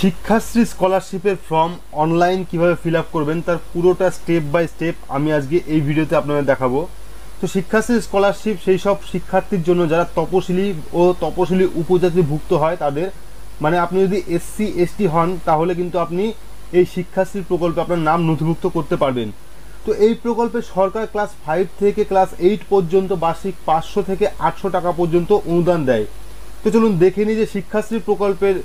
শিক্ষাশ্রী স্কলারশিপের form online কিভাবে fill up করবেন তার পুরোটা স্টেপ বাই স্টেপ আমি আজকে এই ভিডিওতে আপনাদের দেখাবো তো শিক্ষাশ্রী স্কলারশিপ সেই সব শিক্ষার্থীর জন্য যারা তপশিলি ও তপশিলি ভুক্ত হয় তাদের মানে আপনি যদি এসসি এসটি হন তাহলে কিন্তু আপনি এই শিক্ষাশ্রী প্রকল্পে আপনার নাম নথিভুক্ত করতে পারবেন তো এই প্রকল্পে সরকার ক্লাস ফাইভ থেকে ক্লাস এইট পর্যন্ত বার্ষিক পাঁচশো থেকে আটশো টাকা পর্যন্ত অনুদান দেয় তো চলুন দেখে নিই যে শিক্ষাশ্রী প্রকল্পের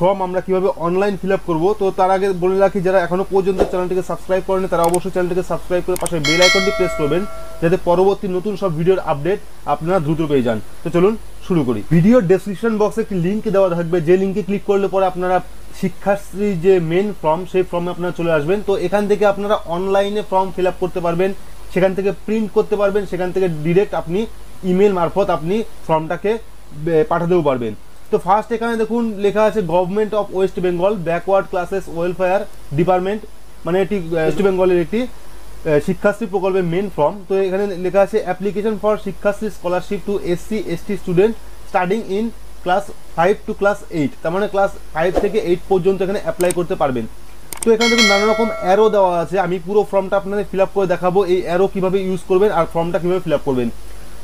ফর্ম আমরা কিভাবে অনলাইন ফিল আপ করবো তো তার আগে বলে রাখি যারা এখনও পর্যন্ত চ্যানেলটিকে সাবস্ক্রাইব করেনি তারা অবশ্যই চ্যানেলটিকে সাবস্ক্রাইব করে পাশে বেল আইকনটি প্রেস করবেন যাতে পরবর্তী নতুন সব ভিডিওর আপডেট আপনারা দ্রুত পেয়ে যান তো চলুন শুরু করি ভিডিও ডেসক্রিপশন বক্সে একটি লিঙ্ক দেওয়া থাকবে যে লিঙ্কে ক্লিক করলে পরে আপনারা শিক্ষাশ্রী যে মেন ফর্ম সেই ফর্মে আপনারা চলে আসবেন তো এখান থেকে আপনারা অনলাইনে ফর্ম ফিল আপ করতে পারবেন সেখান থেকে প্রিন্ট করতে পারবেন সেখান থেকে ডিরেক্ট আপনি ইমেল মারফত আপনি ফর্মটাকে পাঠাতেও পারবেন তো ফার্স্ট এখানে দেখুন লেখা আছে government of West Bengal backward classes welfare department মানে এটি ওয়েস্ট বেঙ্গলের একটি শিক্ষাশ্রী প্রকল্পের মেন ফর্ম তো এখানে লেখা আছে application for Shikshashree scholarship to SC ST student starting in class five to class eight তার মানে ক্লাস ফাইভ থেকে এইট পর্যন্ত এখানে অ্যাপ্লাই করতে পারবেন তো এখানে দেখুন নানা রকম অ্যারো দেওয়া আছে আমি পুরো ফর্মটা আপনাদের ফিল করে দেখাবো এই অ্যারো কীভাবে ইউজ করবেন আর ফর্মটা কীভাবে ফিল করবেন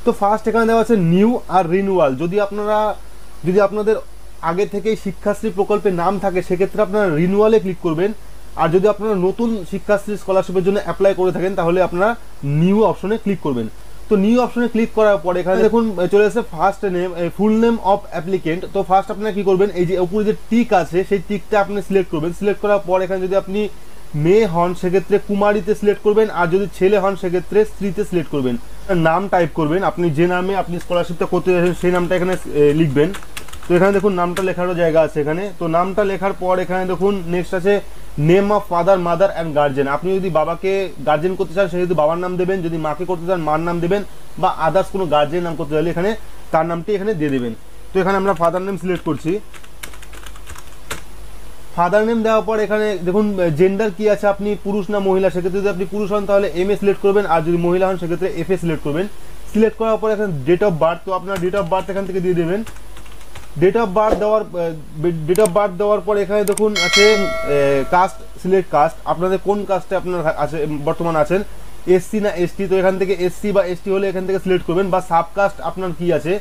তো ফার্স্ট এখানে দেওয়া আছে নিউ আর রিনিউয়াল যদি আপনারা যদি আপনাদের আগে থেকেই শিক্ষাশ্রী প্রকল্পে নাম থাকে সেক্ষেত্রে আপনারা রিনুয়ালে ক্লিক করবেন আর যদি আপনারা নতুন শিক্ষাশ্রী স্কলারশিপের জন্য অ্যাপ্লাই করে থাকেন তাহলে আপনারা নিউ অপশনে ক্লিক করবেন তো নিউ অপশনে ক্লিক করার পর এখানে দেখুন চলে আসে first name full name of applicant তো ফার্স্ট আপনারা কী করবেন এই যে উপরে যে টিক আছে সেই টিকটা আপনি সিলেক্ট করবেন সিলেক্ট করার পর এখানে যদি আপনি মেয়ে হন সেক্ষেত্রে কুমারীতে সিলেক্ট করবেন আর যদি ছেলে হন সেক্ষেত্রে স্ত্রীতে সিলেক্ট করবেন নাম টাইপ করবেন আপনি যে নামে আপনি স্কলারশিপটা করতে চাইছেন সেই নামটা এখানে লিখবেন তো এখানে দেখুন নামটা লেখারও জায়গা আছে এখানে তো নামটা লেখার পর এখানে দেখুন নেক্সট আছে name of father mother and guardian আপনি যদি বাবাকে গার্জেন করতে চান সেহেতু বাবার নাম দেবেন যদি মাকে করতে চান মার নাম দেবেন বা আদার্স কোনো গার্জেন নাম করতে চাইলে এখানে তার নামটি এখানে দিয়ে দেবেন তো এখানে আমরা ফাদার নেম সিলেক্ট করছি ফাদার নেম দেওয়ার পর এখানে দেখুন জেন্ডার কি আছে আপনি পুরুষ না মহিলা সেক্ষেত্রে যদি আপনি পুরুষ হন তাহলে এম এ সিলেক্ট করবেন আর যদি মহিলা হন সেক্ষেত্রে এফ এ সিলেক্ট করবেন সিলেক্ট করার পর এখানে ডেট অফ বার্থ তো আপনার ডেট অফ বার্থ এখান থেকে দিয়ে দেবেন ডেট অফ বার্থ দেওয়ার ডেট অফ বার্থ দেওয়ার পর এখানে দেখুন আছে কাস্ট সিলেক্ট কাস্ট আপনাদের কোন কাস্টে আপনার আছে বর্তমান আছেন এসসি না এসটি তো এখান থেকে এসসি বা এসটি হলে এখান থেকে সিলেক্ট করবেন বা সাবকাস্ট আপনার কি আছে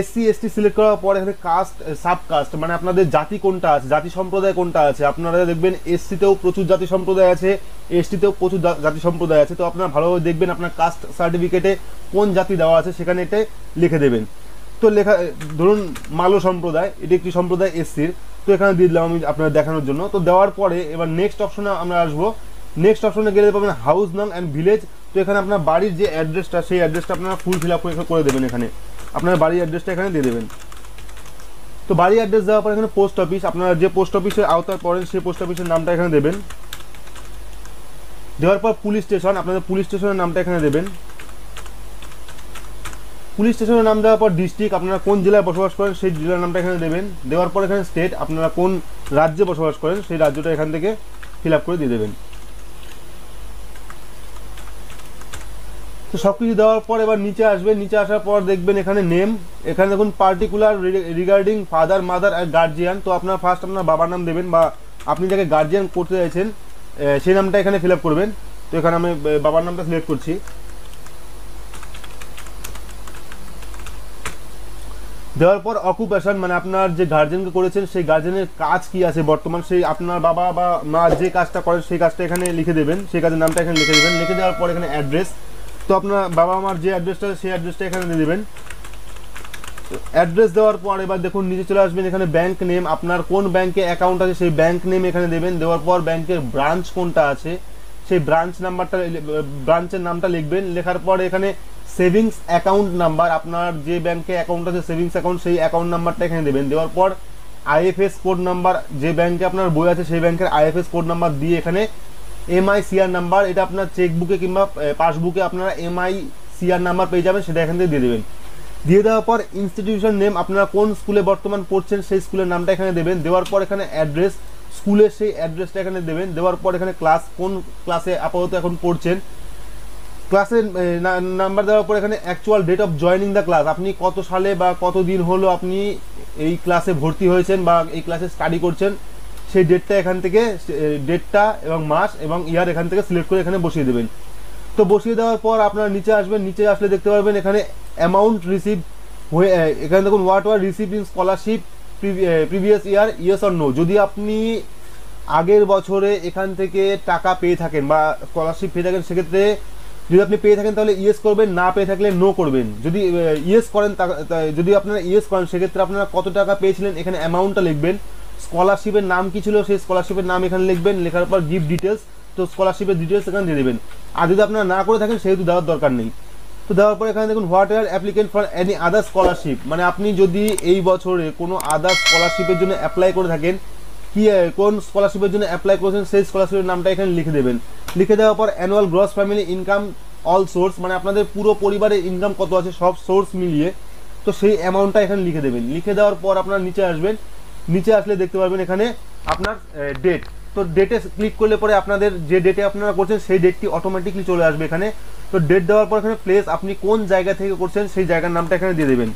এসসি এসটি সিলেক্ট করার পরে এখানে কাস্ট সাবকাস্ট মানে আপনাদের জাতি কোনটা আছে জাতি সম্প্রদায় কোনটা আছে আপনারা দেখবেন এসসিতেও প্রচুর জাতি সম্প্রদায় আছে এসটিতেও প্রচুর জাতি সম্প্রদায় আছে তো আপনারা ভালোভাবে দেখবেন আপনার কাস্ট সার্টিফিকেটে কোন জাতি দেওয়া আছে সেখানে এটা লিখে দেবেন তো লেখা ধরুন মালো সম্প্রদায় এটি একটি সম্প্রদায় এসসির তো এখানে দিয়ে দিলাম আমি আপনার দেখানোর জন্য তো দেওয়ার পরে এবার নেক্সট অপশনে আমরা আসবো নেক্সট অপশনে গেলে পাবেন হাউস নাম অ্যান্ড ভিলেজ তো এখানে আপনার বাড়ির যে অ্যাড্রেসটা সেই অ্যাড্রেসটা আপনারা ফুল ফিল আপ করে দেবেন এখানে আপনার বাড়ির অ্যাড্রেসটা এখানে দিয়ে দেবেন তো বাড়ির অ্যাড্রেস দেওয়ার পর এখানে পোস্ট অফিস আপনারা যে পোস্ট অফিসের আওতায় পড়েন সেই পোস্ট অফিসের নামটা এখানে দেবেন দেওয়ার পর পুলিশ স্টেশন আপনাদের পুলিশ স্টেশনের নামটা এখানে দেবেন পুলিশ স্টেশনের নাম দেওয়ার পর ডিস্ট্রিক্ট আপনারা কোন জেলায় বসবাস করেন সেই জেলার নামটা এখানে দেবেন দেওয়ার পর এখানে স্টেট আপনারা কোন রাজ্যে বসবাস করেন সেই রাজ্যটা এখান থেকে ফিল আপ করে দিয়ে দেবেন তো সব কিছু দেওয়ার পর এবার নিচে আসবে নিচে আসার পর দেখবেন এখানে নেম এখানে দেখুন particular regarding father mother and guardian তো আপনার ফার্স্ট আপনার বাবার নাম দেবেন বা আপনি যাকে গার্জিয়ান করতে চাইছেন সেই নামটা এখানে ফিল করবেন তো এখানে আমি বাবার নামটা সিলেক্ট করছি দেওয়ার পর অকুপেশন মানে আপনার যে গার্জেনকে করেছেন সেই গার্জেনের কাজ কি আছে বর্তমান সেই আপনার বাবা বা মা যে কাজটা করেন সেই কাজটা এখানে লিখে দেবেন সেই কাজের নামটা এখানে লিখে দেবেন লিখে দেওয়ার পর এখানে অ্যাড্রেস তো আপনার বাবা আমার যে অ্যাড্রেসটা সেই অ্যাড্রেসটা এখানে দিয়ে দেবেন অ্যাড্রেস দেওয়ার পর এবার দেখুন নিচে চলে আসবেন এখানে ব্যাংক নেম আপনার কোন ব্যাংকে অ্যাকাউন্ট আছে সেই ব্যাংক নেম এখানে দেবেন দেওয়ার পর ব্যাংকের ব্রাঞ্চ কোনটা আছে সেই ব্রাঞ্চ নাম্বারটা ব্রাঞ্চের নামটা লিখবেন লেখার পর এখানে সেভিংস অ্যাকাউন্ট নাম্বার আপনার যে ব্যাংকে অ্যাকাউন্ট আছে সেভিংস অ্যাকাউন্ট সেই অ্যাকাউন্ট নাম্বারটা এখানে দেবেন দেওয়ার পর আইএফএস কোড নাম্বার যে ব্যাংকে আপনার বই আছে সেই ব্যাংকের আইএফএস কোড নাম্বার দিয়ে এখানে এমআই সিআর নাম্বার এটা আপনার চেকবুকে কিংবা পাসবুকে আপনারা এমআই সিআর নাম্বার পেয়ে যাবেন সেটা এখান থেকে দিয়ে দেবেন দিয়ে দেওয়ার পর ইনস্টিটিউশন নেম আপনারা কোন স্কুলে বর্তমান পড়ছেন সেই স্কুলের নামটা এখানে দেবেন দেওয়ার পর এখানে অ্যাড্রেস স্কুলের সেই অ্যাড্রেসটা এখানে দেবেন দেওয়ার পর এখানে ক্লাস কোন ক্লাসে আপাতত এখন পড়ছেন ক্লাসের নাম্বার দেওয়ার পর এখানে actual date of joining the class আপনি কত সালে বা কত দিন হলো আপনি এই ক্লাসে ভর্তি হয়েছেন বা এই ক্লাসে স্টাডি করছেন সেই ডেটটা এখান থেকে ডেটটা এবং মাস এবং ইয়ার এখান থেকে সিলেক্ট করে এখানে বসিয়ে দেবেন তো বসিয়ে দেওয়ার পর আপনারা নিচে আসবেন নিচে আসলে দেখতে পারবেন এখানে অ্যামাউন্ট রিসিভ হয়ে এখানে দেখুন what were receive in scholarship previous year yes or no যদি আপনি আগের বছরে এখান থেকে টাকা পেয়ে থাকেন বা স্কলারশিপ পেয়ে থাকেন সেক্ষেত্রে যদি আপনি পেয়ে থাকেন তাহলে ইয়েস করবেন না পেয়ে থাকলে নো করবেন যদি ইয়েস করেন যদি আপনারা ইয়েস করেন সেক্ষেত্রে আপনারা কত টাকা পেয়েছিলেন এখানে অ্যামাউন্টটা লিখবেন স্কলারশিপের নাম কি ছিল সেই স্কলারশিপের নাম এখানে লিখবেন লেখার পর গিফট ডিটেলস তো স্কলারশিপের ডিটেলস এখানে দিয়ে দেবেন আর যদি আপনারা না করে থাকেন সেহেতু দেওয়ার দরকার নেই তো দেওয়ার পর এখানে দেখুন what are applicant for any other scholarship মানে আপনি যদি এই বছরে কোনো আদার স্কলারশিপের জন্য অ্যাপ্লাই করে থাকেন কি কোন স্কলারশিপের জন্য অ্যাপ্লাই করেছেন সেই স্কলারশিপের নামটা এখানে লিখে দেবেন লিখে দেওয়ার পর annual gross family income all source মানে আপনাদের পুরো পরিবারের ইনকাম কত আছে সব সোর্স মিলিয়ে তো সেই অ্যামাউন্টটা এখানে লিখে দেবেন লিখে দেওয়ার পর আপনার নিচে আসবেন নিচে আসলে দেখতে পারবেন এখানে আপনার ডেট তো ডেটে ক্লিক করলে পরে আপনাদের যে ডেটে আপনারা করছেন সেই ডেটটি অটোমেটিকলি চলে আসবে এখানে তো ডেট দেওয়ার পর এখানে প্লেস আপনি কোন জায়গা থেকে করছেন সেই জায়গার নামটা এখানে দিয়ে দেবেন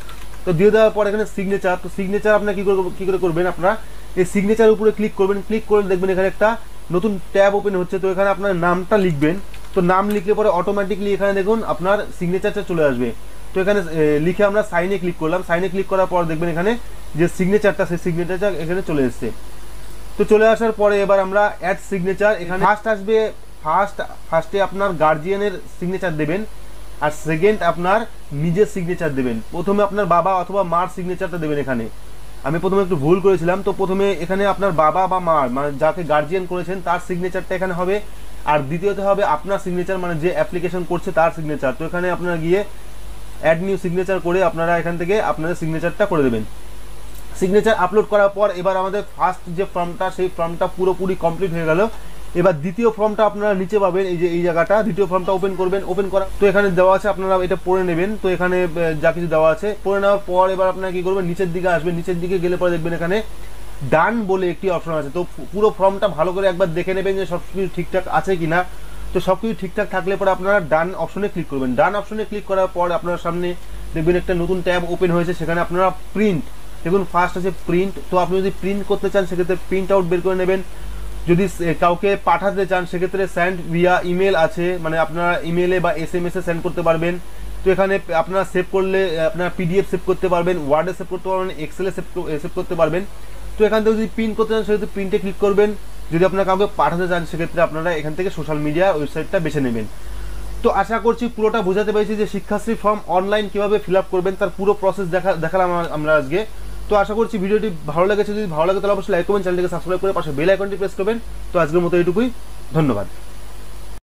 তো দিয়ে দেওয়ার পর এখানে সিগনেচার তো সিগনেচার আপনার কী করে কী করে করবেন আপনারা এই সিগনেচার উপরে ক্লিক করবেন ক্লিক করে দেখবেন এখানে একটা নতুন ট্যাব ওপেন হচ্ছে তো এখানে আপনার নামটা লিখবেন তো নাম লিখলে পরে অটোমেটিকলি এখানে দেখুন আপনার সিগনেচারটা চলে আসবে তো এখানে লিখে আমরা সাইনে ক্লিক করলাম সাইনে ক্লিক করার পর দেখবেন এখানে যে সিগনেচারটা সেই সিগনেচার এখানে চলে এসছে তো চলে আসার পরে এবার আমরা অ্যাড সিগনেচার এখানে ফার্স্ট আসবে ফার্স্ট ফার্স্টে আপনার গার্জিয়ানের সিগনেচার দেবেন আর সেকেন্ড আপনার নিজের সিগনেচার দেবেন প্রথমে আপনার বাবা অথবা মার সিগনেচারটা দেবেন এখানে আমি প্রথমে একটু ভুল করেছিলাম তো প্রথমে এখানে আপনার বাবা বা মা মানে যাকে গার্জিয়ান করেছেন তার সিগনেচারটা এখানে হবে আর দ্বিতীয়তে হবে আপনার সিগনেচার মানে যে অ্যাপ্লিকেশন করছে তার সিগনেচার তো এখানে আপনারা গিয়ে অ্যাড নিউ সিগনেচার করে আপনারা এখান থেকে আপনাদের সিগনেচারটা করে দেবেন সিগনেচার আপলোড করার পর এবার আমাদের ফার্স্ট যে ফর্মটা সেই ফর্মটা পুরোপুরি কমপ্লিট হয়ে গেল এবার দ্বিতীয় ফর্মটা আপনারা নিচে পাবেন এই যে এই জায়গাটা দ্বিতীয় ফর্মটা ওপেন করবেন ওপেন করা তো এখানে দেওয়া আছে আপনারা এটা পড়ে নেবেন তো এখানে যা কিছু দেওয়া আছে পড়ে নেওয়ার পর এবার আপনারা কী করবেন নিচের দিকে আসবেন নিচের দিকে গেলে পরে দেখবেন এখানে ডান বলে একটি অপশন আছে তো পুরো ফর্মটা ভালো করে একবার দেখে নেবেন যে সব কিছু ঠিকঠাক আছে কি না তো সব কিছু ঠিকঠাক থাকলে পরে আপনারা ডান অপশনে ক্লিক করবেন ডান অপশনে ক্লিক করার পর আপনার সামনে দেখবেন একটা নতুন ট্যাব ওপেন হয়েছে সেখানে আপনারা প্রিন্ট দেখুন ফার্স্ট আছে প্রিন্ট তো আপনি যদি প্রিন্ট করতে চান সেক্ষেত্রে প্রিন্ট আউট বের করে নেবেন যদি কাউকে পাঠাতে চান সেক্ষেত্রে স্যান্ড ভিয়া ইমেল আছে মানে আপনারা ইমেলে বা এস এম এসে সেন্ড করতে পারবেন তো এখানে আপনারা সেভ করলে আপনারা পিডিএফ সেভ করতে পারবেন ওয়ার্ডে সেভ করতে পারবেন এক্সেলে সেভ সেভ করতে পারবেন তো এখান থেকে যদি প্রিন্ট করতে চান সেক্ষেত্রে প্রিন্টে ক্লিক করবেন যদি আপনার কাউকে পাঠাতে চান সেক্ষেত্রে আপনারা এখান থেকে সোশ্যাল মিডিয়া ওয়েবসাইটটা বেছে নেবেন তো আশা করছি পুরোটা বোঝাতে পেরেছি যে শিক্ষাশ্রী ফর্ম অনলাইন কীভাবে ফিল আপ করবেন তার পুরো প্রসেস দেখা দেখালাম আমরা আজকে তো আশা করছি ভিডিওটি ভালো লেগেছে যদি ভালো লাগে তাহলে অবশ্যই লাইক করবেন চ্যানেলটিকে সাবস্ক্রাইব করে পাশে বেল আইকনটি প্রেস করবেন তো আজকের মতো এটুকুই ধন্যবাদ